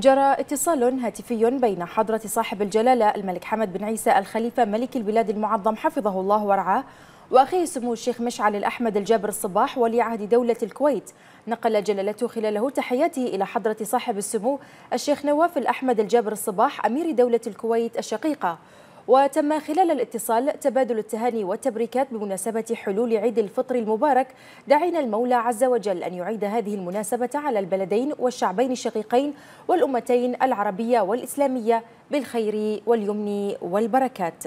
جرى اتصال هاتفي بين حضرة صاحب الجلالة الملك حمد بن عيسى الخليفة ملك البلاد المعظم حفظه الله ورعاه وأخيه سمو الشيخ مشعل الأحمد الجابر الصباح ولي عهد دولة الكويت نقل جلالته خلاله تحياته إلى حضرة صاحب السمو الشيخ نواف الأحمد الجابر الصباح أمير دولة الكويت الشقيقة وتم خلال الاتصال تبادل التهاني والتبريكات بمناسبة حلول عيد الفطر المبارك دعينا المولى عز وجل أن يعيد هذه المناسبة على البلدين والشعبين الشقيقين والأمتين العربية والإسلامية بالخير واليمن والبركات